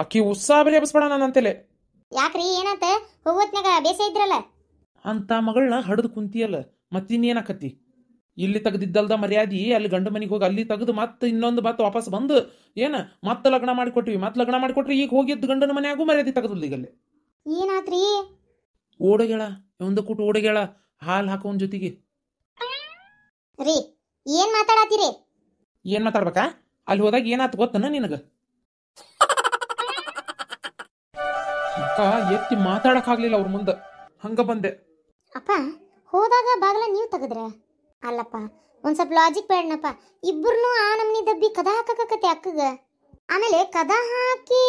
ಆಕಿ ಉತ್ಸಾಹ ಎಬ್ಸ್ಬೇಡ ನಾನು ಅಂತೇಲೆ ಯಾಕ್ರಿ ಏನಂತ ಹೋಗೋತ್ನಾಗ ಬೇಸ ಇದ್ರಲ್ಲ ಅಂತ ಮಗಳನ್ನ ಹಡದ್ ಕುಂತಿಯಲ್ಲ ಮತ್ತಿನ್ನೇನಾಕತಿ ಇಲ್ಲಿ ತೆಗ್ದಿದ್ದಲ್ದ ಮರ್ಯಾದಿ ಅಲ್ಲಿ ಗಂಡು ಮನೆಗೆ ಹೋಗಿ ಅಲ್ಲಿ ತೆಗೆದು ಮತ್ತೆ ಇನ್ನೊಂದು ಬಾತ್ ವಾಪಸ್ ಬಂದು ಏನ ಮತ್ತೆ ಲಗ್ನ ಮಾಡಿಕೊಟ್ವಿ ಮತ್ತೆ ಲಗ್ನ ಮಾಡಿಕೊಟ್ರಿ ಈಗ ಹೋಗಿದ್ದು ಗಂಡನ ಮನೆಯಾಗೂ ಮರ್ಯಾದಿ ತೆಗೆದಿಲ್ಲ ಈಗಲ್ಲಿ ಏನಾತ್ರಿ ಓಡಗೇಳ ಒಂದು ಕೂಟ ಓಡಗೇಳ ಹಾಲು ಹಾಕೋನ್ ಜೊತೆಗೆ ರೀ ಏನ್ ಮಾತಾಡತ್ತೀರಿ ಏನ್ ಮಾತಾಡ್ಬೇಕಾ ಅಲ್ಲಿ ಹೋದಾಗ ಏನಾತ್ ಗೊತ್ತನ ನಿನಗ ಅಕ್ಕ ಎತ್ತಿ ಮಾತಾಡಕಾಗ್ಲಿಲ್ಲ ಅವ್ರ ಮುಂದೆ ಹಂಗ ಬಂದೆ ಅಪ್ಪ ಹೋದಾಗ ಬಾಗ್ಲ ನೀವು ತೆಗೆದ್ರೆ ಅಲ್ಲಪ್ಪ ಒಂದು ಸ್ವಲ್ಪ ಲಾಜಿಕ್ ಬೇಡನಪ್ಪ ಇಬ್ಬರನ್ನೂ ಆ ನಮ್ನಿ ದಬ್ಬಿ ಕದ ಹಾಕಕತ್ತೆ ಅಕ್ಕಗ ಆಮೇಲೆ ಕದ ಹಾಕಿ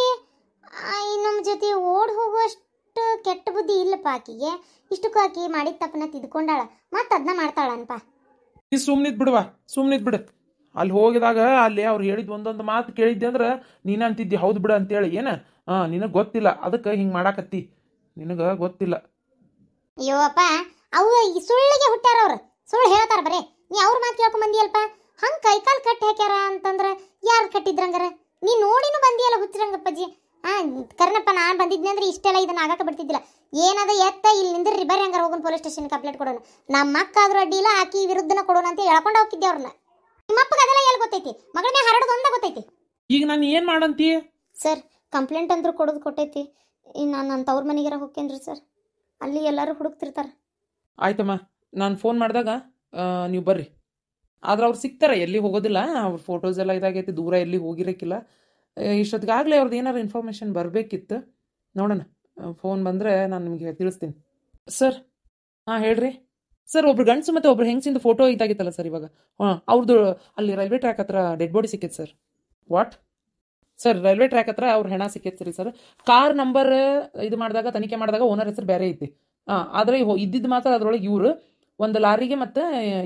ನಮ್ಮ ಜೊತೆ ಓಡ್ ಹೋಗುವಷ್ಟು ಕೆಟ್ಟ ಬುದ್ಧಿ ಇಲ್ಲಪ್ಪ ಆಕಿಗೆ ಇಷ್ಟಕ್ಕೂ ಆಕಿ ಮಾಡಿದ ತಪ್ಪನ ತಿದ್ಕೊಂಡಾಳ ಮತ್ತೆ ಅದನ್ನ ಮಾಡ್ತಾಳನ್ಪ ನೀ ಸುಮ್ನಿದ್ ಬಿಡುವ ಸುಮ್ನಿದ್ ಬಿಡು ಅಲ್ಲಿ ಹೋಗಿದಾಗ ಅಲ್ಲಿ ಅವ್ರು ಹೇಳಿದ್ ಒಂದೊಂದು ಮಾತು ಕೇಳಿದ್ದೆ ಅಂದ್ರೆ ನೀನಂತಿದ್ದಿ ಹೌದು ಬಿಡು ಅಂತೇಳಿ ಏನ ಹಾಂ ನಿನಗೆ ಗೊತ್ತಿಲ್ಲ ಅದಕ್ಕೆ ಹಿಂಗೆ ಮಾಡಾಕತ್ತಿ ನಿನಗ ಗೊತ್ತಿಲ್ಲ ಅಯ್ಯೋಪ್ಪ ಅವು ಈ ಸುಳ್ಳಿಗೆ ಹುಟ್ಟ್ಯಾರ ಅವ್ರು ಸುಳ್ಳು ಹೇಳ್ತಾರ ಬರೇ ನೀ ಅವ್ರ ಮಾತು ಕೇಳ್ಕೊಂಡ್ ಬಂದಿಯಲ್ಪ ಹಂಗೆ ಕೈಕಾಲು ಕಟ್ಟಿ ಹಾಕ್ಯಾರ ಅಂತಂದ್ರೆ ಯಾರು ಕಟ್ಟಿದ್ರಂಗಾರ ನೀ ನೋಡಿನೂ ಬಂದಿಯಲ್ಲ ಹುಚ್ಚಿರಂಗಪ್ಪಜ್ಜಿ ಹಾಂ ಕರ್ನಪ್ಪ ನಾನು ಬಂದಿದ್ನಿ ಅಂದ್ರೆ ಇಷ್ಟೆಲ್ಲ ಇದನ್ನ ಆಗಾಕ ಬಿಡ್ತಿದ್ದಿಲ್ಲ ಏನದ ಎತ್ತ ಇಲ್ಲಿ ನಿಂದ್ರಿ ಬರ್ರಿ ಹಂಗಾರ ಹೋಗೋಣ ಪೊಲೀಸ್ ಸ್ಟೇಷನ್ ಕಂಪ್ಲೇಂಟ್ ಕೊಡೋಣ ನಮ್ಮ ಅಕ್ಕ ಆದ್ರೂ ಅಡ್ಡಿ ಆಕಿ ವಿರುದ್ಧನ ಕೊಡೋಣ ಅಂತ ಹೇಳ್ಕೊಂಡು ಹೋಗಿದ್ದೆ ಅವ್ರನ್ನ ನಿಮ್ಮಪ್ಪಗೆ ಅದೆಲ್ಲ ಎಲ್ಲಿ ಗೊತ್ತೈತಿ ಮಗಳನ್ನ ಹರಡೋದು ಒಂದ ಗೊತ್ತೈತಿ ಈಗ ನಾನು ಏನು ಮಾಡಂತೀ ಸರ್ ಕಂಪ್ಲೇಂಟ್ ಅಂದ್ರೂ ಕೊಡೋದು ಕೊಟ್ಟೈತಿ ನಾನು ನನ್ನ ತವ್ರ ಮನೆಗಾರ ಹೋಗ್ತೇನೆ ಸರ್ ಅಲ್ಲಿ ಎಲ್ಲರೂ ಹುಡುಕ್ತಿರ್ತಾರೆ ಆಯ್ತಮ್ಮ ನಾನು ಫೋನ್ ಮಾಡಿದಾಗ ನೀವು ಬರ್ರಿ ಆದ್ರೆ ಅವ್ರು ಸಿಗ್ತಾರೆ ಎಲ್ಲಿ ಹೋಗೋದಿಲ್ಲ ಅವ್ರ ಫೋಟೋಸ್ ಎಲ್ಲ ಇದಾಗೈತಿ ದೂರ ಎಲ್ಲಿ ಹೋಗಿರಕ್ಕಿಲ್ಲ ಇಷ್ಟೊತ್ತಿಗಾಗಲೇ ಅವ್ರದ್ದು ಏನಾರು ಇನ್ಫಾರ್ಮೇಷನ್ ಬರಬೇಕಿತ್ತು ನೋಡೋಣ ಫೋನ್ ಬಂದರೆ ನಾನು ನಿಮಗೆ ತಿಳಿಸ್ತೀನಿ ಸರ್ ಹಾಂ ಹೇಳ್ರಿ ಸರ್ ಒಬ್ರು ಗಂಡಸು ಮತ್ತು ಒಬ್ರು ಹೆಂಗಸಿಂದು ಫೋಟೋ ಇದಾಗಿತ್ತಲ್ಲ ಸರ್ ಇವಾಗ ಹಾಂ ಅವ್ರದ್ದು ಅಲ್ಲಿ ರೈಲ್ವೆ ಟ್ರ್ಯಾಕ್ ಹತ್ರ ಡೆಡ್ ಬಾಡಿ ಸಿಕ್ಕಿತ್ತು sir what sir railway track ಹತ್ರ ಅವ್ರ ಹೆಣ ರೀ ಸರ್ ಕಾರ್ ನಂಬರ್ ಇದು ಮಾಡಿದಾಗ ತನಿಖೆ ಮಾಡಿದಾಗ ಓನರ್ ಹೆಸರು ಬೇರೆ ಐತಿ ಹಾಂ ಆದರೆ ಇದ್ದಿದ್ದು ಮಾತ್ರ ಅದರೊಳಗೆ ಇವರು ಒಂದು ಲಾರಿಗೆ ಮತ್ತು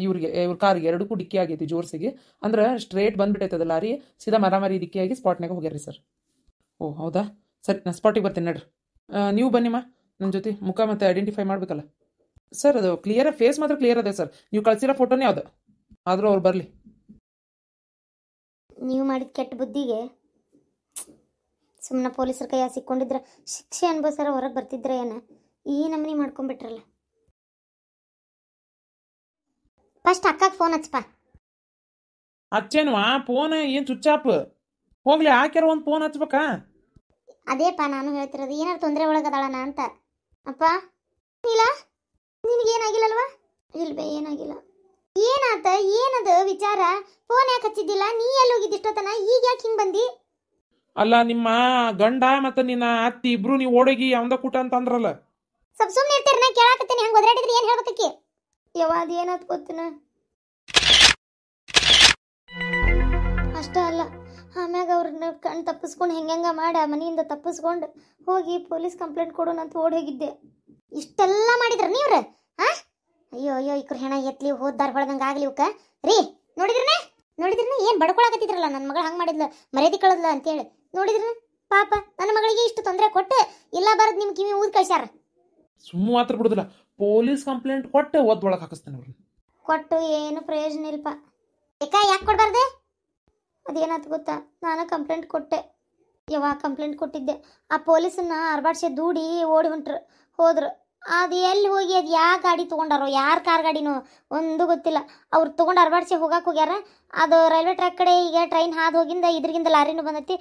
ಇವ್ರಿಗೆ ಇವ್ರ ಕಾರಿಗೆ ಎರಡಕ್ಕೂ ಡಿಕ್ಕಿ ಆಗೈತಿ ಜೋರ್ಸಿಗೆ ಅಂದ್ರೆ ಸ್ಟ್ರೇಟ್ ಬಂದ್ಬಿಟ್ಟೈತೆ ಅದು ಲಾರಿ ಸೀದಾ ಮರಾಮರಿ ಡಿಕ್ಕಿಯಾಗಿ ಸ್ಪಾಟ್ನಾಗ ಹೋಗ್ಯಾರಿ ಸರ್ ಓ ಹೌದಾ ಸರಿ ನಾನು ಸ್ಪಾಟಿಗೆ ಬರ್ತೀನಿ ನಡ್ರಿ ನೀವು ಬನ್ನಿಮ್ಮ ನನ್ನ ಜೊತೆ ಮುಖ ಮತ್ತು ಐಡೆಂಟಿಫೈ ಮಾಡ್ಬೇಕಲ್ಲ ಸರ್ ಅದು ಕ್ಲಿಯರ್ ಫೇಸ್ ಮಾತ್ರ ಕ್ಲಿಯರ್ ಅದೇ ಸರ್ ನೀವು ಕಳಿಸಿರೋ ಫೋಟೋನೇ ಅದು ಆದರೂ ಅವ್ರು ಬರಲಿ ನೀವು ಮಾಡಿದ ಕೆಟ್ಟ ಬುದ್ಧಿಗೆ ಸುಮ್ಮನೆ ಪೊಲೀಸರ ಕೈಯ ಸಿಕ್ಕೊಂಡಿದ್ರೆ ಶಿಕ್ಷೆ ಅನುಭವಿಸ್ಯಾರ ಹೊರಗೆ ಬರ್ತಿದ್ರೆ ಏನ ಈ ನಮನಿ ಮಾಡ್ಕೊಂಡ್ಬಿಟ್ರಲ್ಲ ಫಸ್ಟ್ ಅಕ್ಕಗೆ ಫೋನ್ ಹಚ್ಚಪ್ಪ ಅಚ್ಚೇನ್ವಾ ಫೋನ್ ಏನು ಚುಚ್ಚಾಪ್ ಹೋಗ್ಲಿ ಹಾಕ್ಯಾರ ಒಂದು ಫೋನ್ ಹಚ್ಬೇಕಾ ಅದೇಪ್ಪ ನಾನು ಹೇಳ್ತಿರೋದು ಏನಾರ ತೊಂದರೆ ಒಳಗದಾಳಣ ಅಂತ ಅಪ್ಪ ಇಲ್ಲ ನಿನಗೇನಾಗಿಲ್ಲಲ್ವಾ ಇಲ್ಬೇ ಏನಾಗಿಲ್ಲ ಏನಾತ ಏನದು ವಿಚಾರ ಫೋನ್ ಯಾಕೆ ಹಚ್ಚಿದ್ದಿಲ್ಲ ನೀ ಎಲ್ಲಿ ಹೋಗಿದ್ದಿಷ್ಟೋತನ ಈಗ ಯಾಕೆ ಹಿಂಗೆ ಬಂದಿ ಅಲ್ಲ ನಿಮ್ಮ ಗಂಡ ಮತ್ತೆ ನಿನ್ನ ಅತ್ತಿ ಇಬ್ರು ನೀವು ಓಡೋಗಿ ಅವಂದ ಕೂಟ ಅಂತ ಅಂದ್ರಲ್ಲ ಸ್ವಲ್ಪ ಸುಮ್ಮನೆ ಇರ್ತೀರಿ ನಾ ಕೇಳಾಕತ್ತೀನಿ ಹಂಗೆ ಒದರಾಡಿದ್ರಿ ಏನು ಹೇಳ್ಬೇಕಕ್ಕೆ ಯಾವಾಗ ಏನತ್ ಗೊತ್ತಿನ ಅಷ್ಟ ಅಲ್ಲ ಆಮ್ಯಾಗ ಅವ್ರನ್ನ ಕಣ್ಣು ತಪ್ಪಿಸ್ಕೊಂಡು ಹೆಂಗೆ ಮಾಡ ಮನೆಯಿಂದ ತಪ್ಪಿಸ್ಕೊಂಡು ಹೋಗಿ ಪೊಲೀಸ್ ಕಂಪ್ಲೇಂಟ್ ಕೊಡೋಣ ಅಂತ ಓಡಿ ಹೋಗಿದ್ದೆ ಇಷ್ಟೆಲ್ಲ ಮಾಡಿದ್ರ ನೀವ್ರ ಹಾ ಅಯ್ಯೋ ಅಯ್ಯೋ ಇಕ್ರ ಹೆಣ ಎತ್ಲಿ ಹೋದ್ದಾರ ಹೊಳ್ದಂಗೆ ಆಗ್ಲಿ ಇವಕ್ಕ ರೀ ನೋಡಿದ್ರನೇ ನೋಡಿದ್ರನೇ ಏನು ಬಡ್ಕೊಳಕತ್ತಿದ್ರಲ್ಲ ನನ್ನ ಮಗಳು ಹಂಗೆ ಮಾಡಿದ್ಲ ಮರ್ಯಾದೆ ಕಳದ್ಲ ಅಂತೇಳಿ ನೋಡಿದ್ರೆ ಪಾಪ ನನ್ನ ಮಗಳಿಗೆ ಇಷ್ಟು ತೊಂದರೆ ಕೊಟ್ಟೆ ಇಲ್ಲ ಬರದ್ ನಿಮ್ ಕಿವಿ ಊದ್ ಕಳ್ಸ್ಯಾರ ಸುಮ್ಮ ಮಾತ್ರ ಬಿಡುದಿಲ್ಲ ಪೊಲೀಸ್ ಕಂಪ್ಲೇಂಟ್ ಕೊಟ್ಟೆ ಒದ್ ಕೊಟ್ಟು ಏನು ಪ್ರಯೋಜನ ಇಲ್ಪ ಏಕ ಯಾಕೆ ಕೊಡಬಾರ್ದೆ ಅದೇನಾಯ್ತು ಗೊತ್ತಾ ನಾನು ಕಂಪ್ಲೇಂಟ್ ಕೊಟ್ಟೆ ಯಾವಾಗ ಕಂಪ್ಲೇಂಟ್ ಕೊಟ್ಟಿದ್ದೆ ಆ ಪೊಲೀಸನ್ನ ಅರ್ಬಾಡ್ಸೆ ದೂಡಿ ಓಡಿ ಹೊಂಟ್ರು ಹೋದ್ರು ಅದು ಎಲ್ಲಿ ಹೋಗಿ ಅದು ಯಾವ ಗಾಡಿ ತೊಗೊಂಡಾರೋ ಯಾರು ಕಾರ್ ಗಾಡಿನೋ ಒಂದು ಗೊತ್ತಿಲ್ಲ ಅವ್ರು ತೊಗೊಂಡು ಅರ್ಬಾಡ್ಸಿ ಹೋಗಕ್ಕೆ ಹೋಗ್ಯಾರ ಅದು ರೈಲ್ವೆ ಟ್ರ್ಯಾಕ್ ಕಡೆ ಈಗ ಟ್ರೈನ್ ಹಾದು ಹೋಗಿಂದ ಇದ್ರಗಿಂದ ಲಾರಿನೂ ಬಂದೈತಿ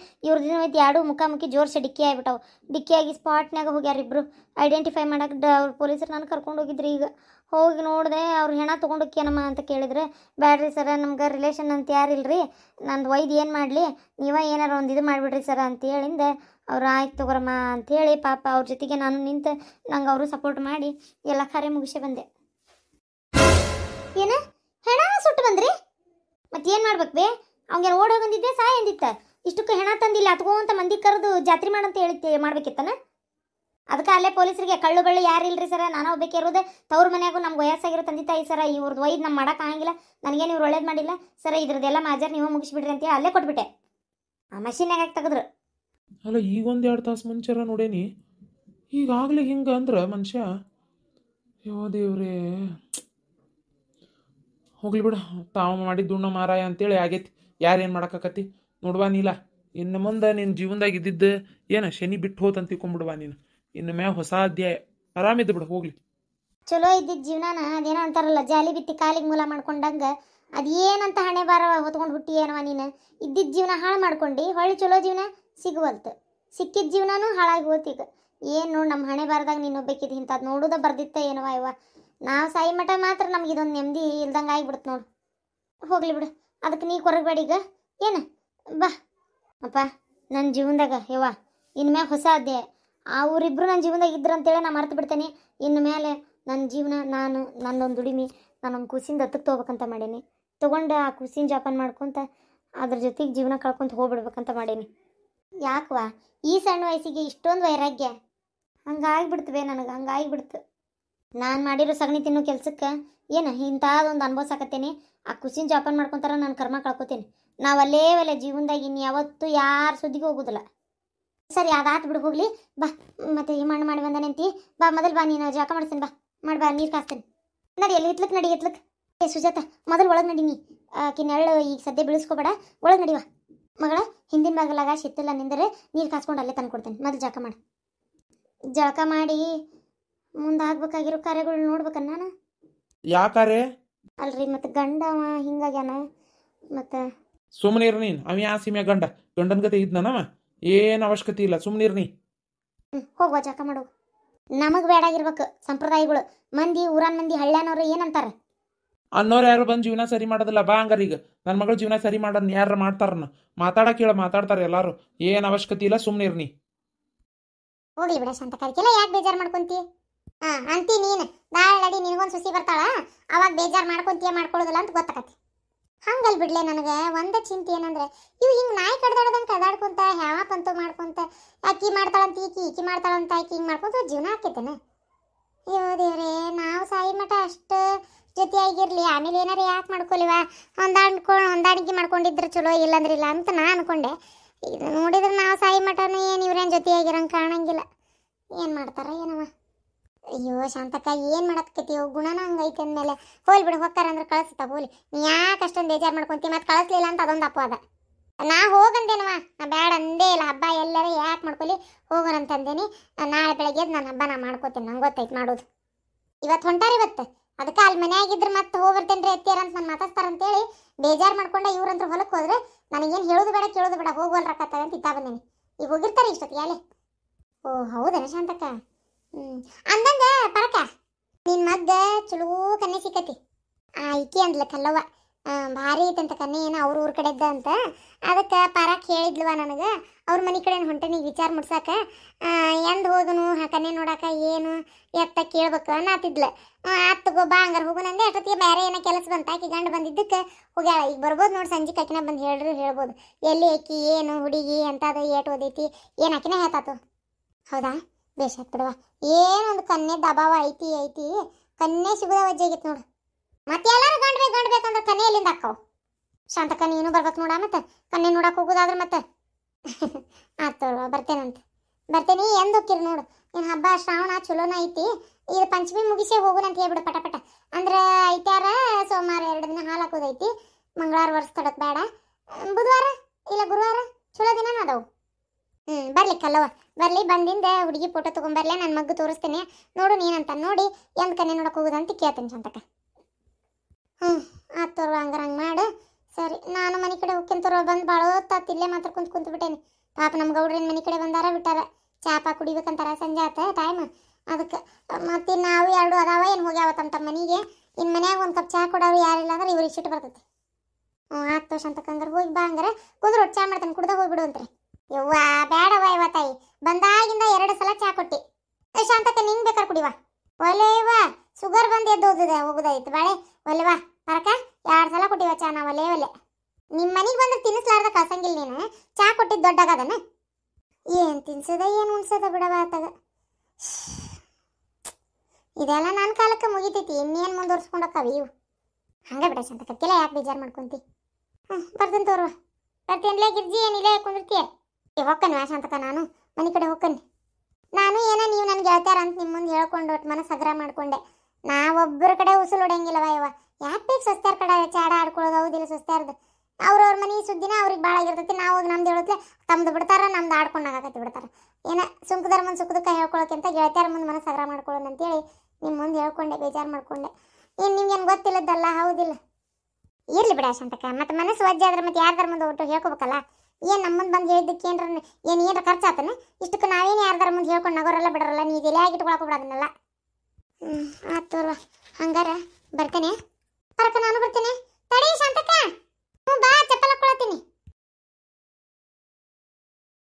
ದಿನ ಐತಿ ಎರಡು ಮುಖಾಮುಖಿ ಜೋರ್ಸಿ ಡಿಕ್ಕಿ ಆಗಿಬಿಟ್ಟವು ಡಿಕ್ಕಿಯಾಗಿ ಆಗಿ ಸ್ಪಾಟ್ನಾಗ ಹೋಗ್ಯಾರ ಇಬ್ಬರು ಐಡೆಂಟಿಫೈ ಮಾಡಕ್ಕೆ ಡ ಪೊಲೀಸರು ನಾನು ಕರ್ಕೊಂಡು ಹೋಗಿದ್ರಿ ಈಗ ಹೋಗಿ ನೋಡಿದೆ ಅವ್ರು ಹೆಣ ತೊಗೊಂಡೋಕ್ಕೇನಮ್ಮ ಅಂತ ಕೇಳಿದ್ರೆ ಬ್ಯಾಡ್ರಿ ಸರ ನಮ್ಗೆ ರಿಲೇಷನ್ ಅಂತ ಯಾರಿಲ್ರಿ ನಂದು ವೈದ್ಯ ಏನು ಮಾಡಲಿ ನೀವೇ ಏನಾರು ಒಂದು ಇದು ಮಾಡಿಬಿಡ್ರಿ ಸರ ಅಂತ ಅವ್ರು ಆಯ್ತು ತೊಗೊರಮ್ಮ ಅಂಥೇಳಿ ಪಾಪ ಅವ್ರ ಜೊತೆಗೆ ನಾನು ನಿಂತು ನಂಗೆ ಅವರು ಸಪೋರ್ಟ್ ಮಾಡಿ ಎಲ್ಲ ಕಾರ್ಯ ಮುಗಿಸಿ ಬಂದೆ ಏನು ಹೆಣ ಸುಟ್ಟು ಬಂದ್ರಿ ಏನು ಮಾಡ್ಬೇಕು ಬೇ ಅವ್ಗೆ ಓಡ್ ಬಂದಿದ್ದೆ ಸಾಯ್ ಅಂದಿತ್ತ ಇಷ್ಟಕ್ಕೆ ಹೆಣ ತಂದಿಲ್ಲ ಅತ್ಕೋ ಅಂತ ಮಂದಿ ಕರೆದು ಜಾತ್ರೆ ಮಾಡಂತ ಹೇಳಿ ಮಾಡ್ಬೇಕಿತ್ತನ ಅದಕ್ಕೆ ಅಲ್ಲೇ ಪೊಲೀಸರಿಗೆ ಕಳ್ಳು ಬಳ್ಳಿ ಯಾರು ಇಲ್ರಿ ಸರ ನಾನು ಇರೋದು ತವ್ರ ಮನೆಯಾಗೂ ನಮ್ಗೆ ವಯಸ್ಸಾಗಿರೋ ತಂದೆ ತಾಯಿ ಸರ ಇವ್ರದ್ದು ಒಯ್ದು ನಮ್ಮ ಮಾಡೋಕ್ಕಾಗಿಲ್ಲ ನನಗೇನು ಇವ್ರು ಒಳ್ಳೇದು ಮಾಡಿಲ್ಲ ಸರ ಇದ್ರದ್ದೆಲ್ಲ ಮಾಜರ್ ನೀವು ಮುಗಿಸ್ಬಿಡ್ರಿ ಅಂತ ಅಲ್ಲೇ ಕೊಟ್ಬಿಟ್ಟೆ ಆ ಮಷಿನ್ ಯಾಕೆ ತೆಗೆದ್ರು ಅಲ್ಲ ಈಗ ಒಂದು ಎರಡು ತಾಸು ಮುಂಚೆರ ನೋಡೇನಿ ಈಗಾಗಲೇ ಹಿಂಗೆ ಅಂದ್ರೆ ಮನುಷ್ಯ ಯೋ ದೇವ್ರೇ ಹೋಗ್ಲಿ ಬಿಡ ತಾವು ಮಾಡಿದ್ದು ದುಣ್ಣ ಮಾರಾಯ ಅಂತೇಳಿ ಆಗೈತಿ ಯಾರೇನು ಮಾಡೋಕ್ಕಾಕತ್ತಿ ನೋಡುವ ನೀಲ ಇನ್ನು ಮುಂದೆ ನಿನ್ನ ಜೀವನದಾಗ ಇದ್ದಿದ್ದು ಏನು ಶನಿ ಬಿಟ್ಟು ಹೋತಂತ ತಿಳ್ಕೊಂಬಿಡ್ವಾ ನೀನು ಇನ್ನು ಮ್ಯಾ ಹೊಸ ಅಧ್ಯಾಯ ಆರಾಮಿದ್ದು ಬಿಡು ಹೋಗ್ಲಿ ಚಲೋ ಇದ್ದಿದ್ದ ಜೀವನಾನ ಅದೇನೋ ಅಂತಾರಲ್ಲ ಜಾಲಿ ಬಿತ್ತಿ ಕಾಲಿಗೆ ಮೂಲ ಮಾಡ್ಕೊಂಡಂಗ ಅದೇನಂತ ಹಣೆ ಬಾರ ಹೊತ್ಕೊಂಡು ಹುಟ್ಟಿ ಏನವ ನೀನು ಇದ್ದಿದ್ದ ಜೀವನ ಹಾಳು ಮಾಡ್ಕೊಂಡು ಹೊಳ್ಳಿ ಚಲೋ ಜೀವನ ಸಿಗುವಲ್ತು ಸಿಕ್ಕಿದ ಜೀವನನೂ ಹಾಳಾಗಿ ಈಗ ಏನು ನೋಡಿ ನಮ್ಮ ಹಣೆ ಬಾರದಾಗ ನೀನು ಒಬ್ಬಕ್ಕಿದ್ ಇಂಥದ್ದು ನೋಡೋದ ಬರ್ದಿತ್ತ ಏನವ ಇವ ನಾವು ಸಾಯಿ ಮಠ ಮಾತ್ರ ನಮ್ಗೆ ಇದೊಂದು ನೆಮ್ಮದಿ ಇಲ್ದಂಗೆ ಆಗಿಬಿಡ್ತು ನೋಡು ಹೋಗ್ಲಿ ಬಿಡು ಅದಕ್ಕೆ ನೀ ಕೊರಗಬೇಡಿ ಈಗ ಏನು ಬಾ ಅಪ್ಪ ನನ್ನ ಜೀವನದಾಗ ಯವ್ವ ಇನ್ಮ್ಯಾಗ ಹೊಸ ಅಧ್ಯಾಯ ಅವರಿಬ್ಬರು ನನ್ನ ಜೀವನದಾಗ ಇದ್ರು ಅಂತೇಳಿ ನಾನು ಮರೆತು ಬಿಡ್ತೇನೆ ಇನ್ನು ಮೇಲೆ ನನ್ನ ಜೀವನ ನಾನು ನನ್ನೊಂದು ದುಡಿಮೆ ನಾನೊಂದು ಕುಸಿಂದ ಹತ್ತಕ್ಕೆ ತೊಗೋಬೇಕಂತ ಮಾಡೀನಿ ತೊಗೊಂಡು ಆ ಕುಸಿನ ಜಾಪನ್ ಮಾಡ್ಕೊತ ಅದ್ರ ಜೊತೆಗೆ ಜೀವನ ಕಳ್ಕೊಂತ ಹೋಗ್ಬಿಡ್ಬೇಕಂತ ಮಾಡೀನಿ ಯಾಕವಾ ಈ ಸಣ್ಣ ವಯಸ್ಸಿಗೆ ಇಷ್ಟೊಂದು ವೈರಾಗ್ಯ ಬಿಡ್ತವೆ ನನಗೆ ಬಿಡ್ತು ನಾನು ಮಾಡಿರೋ ಸಗಣಿ ತಿನ್ನೋ ಕೆಲಸಕ್ಕೆ ಏನು ಇಂಥದ್ದೊಂದು ಅನುಭವಿಸಾಕತ್ತೇನೆ ಆ ಕುಸಿನ ಜಾಪನ್ ಮಾಡ್ಕೊತಾರ ನಾನು ಕರ್ಮ ಕಳ್ಕೊತೀನಿ ನಾವು ಅಲ್ಲೇ ಅಲ್ಲೇ ಜೀವನದಾಗ ಇನ್ನು ಯಾವತ್ತೂ ಯಾರು ಸುದ್ದಿಗೆ ಹೋಗೋದಿಲ್ಲ ಸರಿ ಅದಾತ್ ಬಿಡು ಹೋಗ್ಲಿ ಬಾ ಮತ್ತೆ ಈ ಮಣ್ಣು ಮಾಡಿ ಬಂದನಂತಿ ಬಾ ಮೊದಲು ಬಾ ನೀನು ಜಾಕ ಮಾಡ್ತೀನಿ ಬಾ ಮಾಡಿ ಬಾ ನೀರು ಕಾಸ್ತೀನಿ ನಡಿ ಎಲ್ಲಿ ಇತ್ಲಕ್ ನಡಿ ಇತ್ಲಕ್ ಏ ಸುಜಾತ ಮೊದಲು ಒಳಗೆ ನಡಿ ನೀ ಆಕಿ ನೆರಳು ಈಗ ಸದ್ಯ ಬೀಳಿಸ್ಕೋಬೇಡ ಒಳಗೆ ನಡಿವ ಮಗಳ ಹಿಂದಿನ ಬಾಗಲಾಗ ಶಿತ್ತಲ್ಲ ನಿಂದರೆ ನೀರು ಕಾಸ್ಕೊಂಡು ಅಲ್ಲೇ ತಂದು ಕೊಡ್ತೇನೆ ಮೊದಲು ಜಳಕ ಮಾಡಿ ಜಳಕ ಮಾಡಿ ಮುಂದೆ ಆಗ್ಬೇಕಾಗಿರೋ ಕಾರ್ಯಗಳು ನೋಡ್ಬೇಕನ್ನ ನಾನು ಯಾಕಾರೆ ಅಲ್ರಿ ಮತ್ತೆ ಗಂಡ ಅವ ಹಿಂಗಾಗ್ಯಾನ ಮತ್ತೆ ಸುಮ್ಮನೆ ಇರ ನೀನು ಅವ ಯಾ ಗಂಡ ಗಂಡನ ಗತೆ ಇದ್ನಾನ ಏನು ಅವಶ್ಯಕತೆ ಇಲ್ಲ ಸುಮ್ಮನಿರ್ನಿ ಹೋಗುವ ಜಾಕ ಮಾಡು ಬೇಡ ಬೇಡಾಗಿರ್ಬೇಕು ಸಂಪ್ರದಾಯಗಳು ಮಂದಿ ಊರನ್ ಮಂದಿ ಹಳ್ಳ್ಯಾನವ್ರು ಏನಂತಾರೆ ಅನ್ನೋರು ಯಾರು ಬಂದು ಜೀವನ ಸರಿ ಮಾಡೋದಿಲ್ಲ ಬಾ ಹಂಗಾರ ಈಗ ನನ್ನ ಮಗಳ ಜೀವನ ಸರಿ ಮಾಡೋನ್ ಯಾರು ಮಾಡ್ತಾರನ್ನ ಮಾತಾಡೋಕೆ ಹೇಳ ಮಾತಾಡ್ತಾರೆ ಎಲ್ಲರೂ ಏನು ಅವಶ್ಯಕತೆ ಇಲ್ಲ ಸುಮ್ಮನಿರ್ನಿ ಹೋಗ್ಲಿ ಬಿಡ ಶಾಂತ ಕರ್ಕಿಲ್ಲ ಯಾಕೆ ಬೇಜಾರು ಮಾಡ್ಕೊಂತಿ ಹಾ ಅಂತಿ ನೀನು ನಾಳೆ ನಡಿ ನಿನಗೊಂದು ಸುಸಿ ಬರ್ತಾಳ ಅವಾಗ ಬೇಜಾರು ಮಾಡ್ಕೊಂತೀಯ ಮಾಡ್ಕೊಳ್ಳೋದಿಲ್ಲ ಅಂತ ಗೊತ್ತಾಗತ್ತೆ ಹಂಗಲ್ ಬಿಡ್ಲೆ ನನಗೆ ಒಂದ ಚಿಂತೆ ಏನಂದ್ರೆ ಇವು ಹಿಂಗ್ ನಾಯಿ ಕಡ್ದಾಡ್ದಂಗೆ ಕದಾಡ್ಕೊಂತ ಹ್ಯಾವಪ್ಪ ಪಂತು ಮಾಡ್ಕೊಂತ ಅಕ್ಕಿ ಮಾಡ್ತಾಳಂತ ಈಕಿ ಈಕಿ ಮಾಡ್ತಾಳಂತ ಆಕಿ ಹಿಂಗೆ ಮಾಡ್ಕೊಂತ ಜೀವನ ಹಾಕೈತೇನೆ ಅಯ್ಯೋ ದೇವ್ರೇ ನಾವು ಸಾಯಿ ಮಠ ಅಷ್ಟು ಜೊತೆಯಾಗಿರ್ಲಿ ಆಮೇಲೆ ಏನಾರು ಯಾಕೆ ಮಾಡ್ಕೊಲಿವ ಹೊಂದಾಣ್ಕೊ ಹೊಂದಾಣಿಕೆ ಮಾಡ್ಕೊಂಡಿದ್ರೆ ಚಲೋ ಇಲ್ಲಂದ್ರೆ ಇಲ್ಲ ಅಂತ ನಾ ಅನ್ಕೊಂಡೆ ಇದು ನೋಡಿದ್ರೆ ನಾವು ಸಾಯಿ ಮಠನೂ ಏನು ಇವ್ರೇನು ಜೊತೆಯಾಗಿರಂಗೆ ಕಾಣಂಗಿಲ್ಲ ಏನು ಮಾಡ್ತಾರ ಏನವ ಅಯ್ಯೋ ಶಾಂತಕ್ಕ ಏನು ಮಾಡಕೈತಿ ಗುಣನ ಹಂಗೈತೆ ಅಂದಮೇಲೆ ಹೋಲ್ ಬಿಡು ಹೊಕ್ಕಾರ ಅಂದ್ರೆ ಕಳಿಸ್ತಾ ಹೋಲಿ ನೀ ಯಾಕೆ ಅಷ್ಟೊಂದು ಬೇಜಾರು ಮಾಡ್ಕೊಂತಿ ಮತ್ತೆ ಕಳಿಸ್ಲಿಲ್ಲ ಅಂತ ಅದೊಂದು ಅಪವಾದ ನಾ ಹೋಗಂದೇನವ ನಾ ಬೇಡ ಅಂದೇ ಇಲ್ಲ ಹಬ್ಬ ಎಲ್ಲರ ಯಾಕೆ ಮಾಡ್ಕೊಲಿ ಹೋಗೋಣ ಅಂತಂದೇನಿ ನಾಳೆ ಬೆಳಗ್ಗೆ ನಾನು ಹಬ್ಬ ನಾ ಮಾಡ್ಕೋತೀನಿ ನಂಗೆ ಗೊತ್ತೈತೆ ಮಾಡೋದು ಇವತ್ತು ಹೊಂಟಾರ ಇವತ್ತು ಅದಕ್ಕೆ ಅಲ್ಲಿ ಮನೆಯಾಗಿದ್ರೆ ಮತ್ತೆ ಹೋಗ್ಬರ್ತೇನ್ರಿ ಎತ್ತಿಯರ ಅಂತ ನಾನು ಮಾತಾಡ್ತಾರಂತೇಳಿ ಬೇಜಾರು ಮಾಡ್ಕೊಂಡು ಇವ್ರಂದ್ರೆ ಹೊಲಕ್ಕೆ ಹೋದ್ರೆ ನನಗೇನು ಹೇಳೋದು ಬೇಡ ಕೇಳೋದು ಬೇಡ ಹೋಗೋಲ್ರಕ್ಕತ್ತಾವೆ ಅಂತ ಈಗ ಹೋಗಿರ್ತಾರೆ ಇಷ್ಟೊತ್ತಿಗೆ ಅಲ್ಲೇ ಓ ಹೌದೇನ ಶಾಂತಕ್ಕ ಅಂದಂಗೆ ಪರಕ ನಿನ್ನ ಮಗ್ಗ ಚಲೋ ಕನ್ನೆ ಸಿಕ್ಕತಿ ಆ ಇಕ್ಕಿ ಅಂದ್ಲ ಕಲ್ಲವ್ವ ಭಾರಿ ಐತಂತ ಕನ್ನೆ ಏನ ಅವ್ರ ಊರ ಕಡೆದ್ದ ಅಂತ ಅದಕ್ಕೆ ಪರಕ್ ಹೇಳಿದ್ಲವ ನನಗೆ ಅವ್ರ ಮನೆ ಕಡೆ ಹೊಂಟನಿಗೆ ವಿಚಾರ ಮುಡ್ಸಾಕ ಹೋದನು ಆ ಕನ್ನೆ ನೋಡಾಕ ಏನು ಎತ್ತ ಕೇಳ್ಬೇಕು ಅನ್ನತಿದ್ಲ ಆತ್ ತಗೋ ಹಂಗಾರ ಹೋಗುನಂದೆ ಅಷ್ಟೊತ್ತಿಗೆ ಬೇರೆ ಏನೋ ಕೆಲಸ ಬಂತ ಆಕಿ ಗಂಡು ಬಂದಿದ್ದಕ್ಕೆ ಹೋಗ್ಯಾಳ ಈಗ ಬರ್ಬೋದು ನೋಡಿ ಸಂಜೆ ಕಾಕಿನ ಬಂದು ಹೇಳ್ರಿ ಹೇಳ್ಬೋದು ಎಲ್ಲಿ ಆಕಿ ಏನು ಹುಡುಗಿ ಎಂಥದ್ದು ಏಟ್ ಓದೈತಿ ಏನು ಆಕಿನ ಹೇಳ್ತಾತು ಹೌದಾ ಬೇಷಾತ್ ಏನು ಏನೊಂದು ಕನ್ನೆ ದಬಾವ ಐತಿ ಐತಿ ಕನ್ನೆ ಸಿಗುದ ವಜ್ಜಾಗಿತ್ತು ನೋಡು ಮತ್ತೆ ಎಲ್ಲರೂ ಗಂಡ್ರಿ ಬೇಕು ಬೇಕಂದ್ರೆ ಕನ್ನೆ ಎಲ್ಲಿಂದ ಹಾಕವು ಕನ್ನೆ ನೀನು ಬರ್ಬೇಕು ನೋಡ ಮತ್ತೆ ಕನ್ನೆ ನೋಡಕ್ಕೆ ಹೋಗುದಾದ್ರೆ ಮತ್ತೆ ಆಯ್ತು ಬರ್ತೇನಂತ ಬರ್ತೇನೆ ಎಂದು ಹೋಗ್ತೀರಿ ನೋಡು ಇನ್ನು ಹಬ್ಬ ಶ್ರಾವಣ ಚಲೋನ ಐತಿ ಇದು ಪಂಚಮಿ ಮುಗಿಸಿ ಹೋಗುನಂತ ಹೇಳ್ಬಿಡು ಪಟ ಪಟ ಅಂದ್ರೆ ಐತಾರ ಸೋಮವಾರ ಎರಡು ದಿನ ಹಾಲು ಹಾಕೋದೈತಿ ಮಂಗಳವಾರ ವರ್ಷ ತಡಕ್ ಬೇಡ ಬುಧವಾರ ಇಲ್ಲ ಗುರುವಾರ ಚಲೋ ದಿನ ಅದಾವು ಹ್ಞೂ ಬರಲಿ ಕಲ್ಲವ್ವ ಬರಲಿ ಬಂದಿಂದ ಹುಡುಗಿ ಫೋಟೋ ತೊಗೊಂಬರ್ಲೆ ನನ್ನ ಮಗ್ಗು ತೋರಿಸ್ತೇನೆ ನೋಡು ನೀನಂತ ನೋಡಿ ಎಂದ ಕನೆ ನೋಡಕ್ಕೆ ಹೋಗೋದಂತ ಕೇಳ್ತೀನಿ ಚಂತಕ ಹ್ಞೂ ಆತು ತೋರ್ವ ಹಂಗಾರ ಹಂಗೆ ಮಾಡು ಸರಿ ನಾನು ಮನೆ ಕಡೆ ಹೋಗ್ತೀನಿ ತೋರ್ವ ಬಂದು ಭಾಳ ಹೊತ್ತಾತು ಇಲ್ಲೇ ಮಾತ್ರ ಕುಂತು ಕುಂತ್ ಬಿಟ್ಟೇನಿ ಪಾಪ ನಮ್ಮ ಗೌಡ್ರಿನ ಮನೆ ಕಡೆ ಬಂದಾರ ಬಿಟ್ಟಾರ ಚಾಪ ಕುಡಿಬೇಕಂತಾರ ಸಂಜೆ ಆತ ಟೈಮ್ ಅದಕ್ಕೆ ಮತ್ತೆ ನಾವು ಎರಡು ಅದಾವ ಏನು ಹೋಗ್ಯಾವ ತಮ್ಮ ಮನೆಗೆ ಇನ್ನು ಮನ್ಯಾಗ ಒಂದು ಕಪ್ ಚಹಾ ಕೊಡೋರು ಯಾರಿಲ್ಲ ಅಂದ್ರೆ ಇವ್ರಿಗೆ ಸಿಟ್ಟು ಬರ್ತೈತಿ ಹ್ಞೂ ಆತು ಹಂಗಾರೆ ಹೋಗಿ ಬಾ ಹಂಗಾರೆ ಕುದ್ರೆ ಚಹಾ ಮಾಡ್ತಾನೆ ಕುಡ್ದಾಗ ಹೋಗ್ಬಿಡು ರೀ ಯವ್ವಾ ಬೇಡವ ಯವ್ವ ತಾಯಿ ಬಂದಾಗಿಂದ ಎರಡು ಸಲ ಚಾ ಕೊಟ್ಟಿ ಶಾಂತಕ್ಕೆ ನಿಂಗೆ ಬೇಕಾರೆ ಕುಡಿವಾ ಒಲೆಯವ್ವ ಶುಗರ್ ಬಂದು ಎದ್ದು ಹೋಗಿದೆ ಹೋಗುದಾಯ್ತು ಬಾಳೆ ಒಲೆವಾ ಬರಕ ಎರಡು ಸಲ ಕುಡಿವ ಚಾ ನಾವು ಒಲೆ ಒಲೆ ನಿಮ್ಮ ಮನೆಗೆ ಬಂದ್ರೆ ತಿನ್ನಿಸ್ಲಾರ್ದ ಕಸಂಗಿಲ್ಲ ನೀನು ಚಾ ಕೊಟ್ಟಿದ್ದು ದೊಡ್ಡಾಗದನ ಏನು ತಿನ್ಸದ ಏನು ಉಣ್ಸದ ಬಿಡವ ಆತಾಗ ಇದೆಲ್ಲ ನನ್ನ ಕಾಲಕ್ಕೆ ಮುಗಿತೈತಿ ಇನ್ನೇನು ಮುಂದುವರ್ಸ್ಕೊಂಡೋಕ್ಕವ ಇವು ಹಂಗೆ ಬಿಡ ಶಾಂತಕ್ಕೆ ಯಾಕೆ ಬೇಜಾರು ಮಾಡ್ಕೊಂತಿ ಹ್ಞೂ ಬರ್ತೀನಿ ತೋರುವ ಬರ್ತೀನಿ ಗಿರ್ಜಿ ಏನಿಲ್ಲ ಕುಂದಿರ್ತೀಯ ಹೋಗ್ಕನ್ ವ್ಯಾಷ ಅಂತಕ ನಾನು ಮನೆ ಕಡೆ ಹೋಗ್ಕನಿ ನಾನು ಏನೋ ನೀವು ನನ್ನ ಗೆಳತ್ಯಾರ ಅಂತ ನಿಮ್ಮ ಮುಂದೆ ಹೇಳ್ಕೊಂಡು ಒಟ್ಟು ಮನ ಮಾಡ್ಕೊಂಡೆ ನಾ ಒಬ್ಬರ ಕಡೆ ಉಸುಲು ಹೊಡೆಯಂಗಿಲ್ಲವ ಇವ ಯಾಕೆ ಬೇಕು ಕಡೆ ಚಾಡ ಆಡ್ಕೊಳ್ಳೋದು ಹೌದಿಲ್ಲ ಸೊಸ್ತ್ಯಾರ್ದು ಅವ್ರವ್ರ ಮನೆ ಸುದ್ದಿನ ಅವ್ರಿಗೆ ಭಾಳ ಆಗಿರ್ತೈತಿ ನಾವು ನಮ್ದು ಹೇಳುತ್ತೆ ತಮ್ದು ಬಿಡ್ತಾರ ನಮ್ದು ಆಡ್ಕೊಂಡಾಗತ್ತೆ ಬಿಡ್ತಾರ ಏನ ಸುಂಕದರ ಮುಂದೆ ಸುಖದಕ್ಕೆ ಹೇಳ್ಕೊಳಕ್ಕಿಂತ ಗೆಳತ್ಯಾರ ಮುಂದೆ ಮನಸ್ಸು ಸಗ್ರ ಅಂತ ಹೇಳಿ ನಿಮ್ಮ ಮುಂದೆ ಹೇಳ್ಕೊಂಡೆ ಬೇಜಾರು ಮಾಡ್ಕೊಂಡೆ ಏನು ನಿಮ್ಗೇನು ಗೊತ್ತಿಲ್ಲದಲ್ಲ ಹೌದಿಲ್ಲ ಇರಲಿ ಬಿಡ ಶಾಂತಕ ಮತ್ತು ಮನಸ್ಸು ವಜ್ಜೆ ಮತ್ತೆ ಯಾರ್ದಾರ ಮುಂದೆ ಒಟ್ಟು ಹೇಳ್ಕೋಬೇಕಲ್ಲ ಏನು ನಮ್ಮ ಮುಂದೆ ಬಂದು ಹೇಳಿದ್ದಕ್ಕೆ ಏನ್ರ ಏನು ಏನರ ಖರ್ಚು ಆತನ ಇಷ್ಟಕ್ಕೆ ನಾವೇನು ಯಾರ್ದಾರ ಮುಂದೆ ಹೇಳ್ಕೊಂಡು ನಗೋರಲ್ಲ ಬಿಡೋರಲ್ಲ ನೀವು ಎಲೆಯಾಗಿ ಇಟ್ಕೊಳಕ್ಕೆ ಬಿಡೋದನ್ನೆಲ್ಲ ಹ್ಞೂ ಆಯ್ತು ಹಂಗಾರ ಬರ್ತೇನೆ ಪರಕ ನಾನು ಬರ್ತೇನೆ ತಡಿ ಶಾಂತಕ್ಕ ಹ್ಞೂ ಬಾ ಚಪ್ಪಲ ಕೊಳತೀನಿ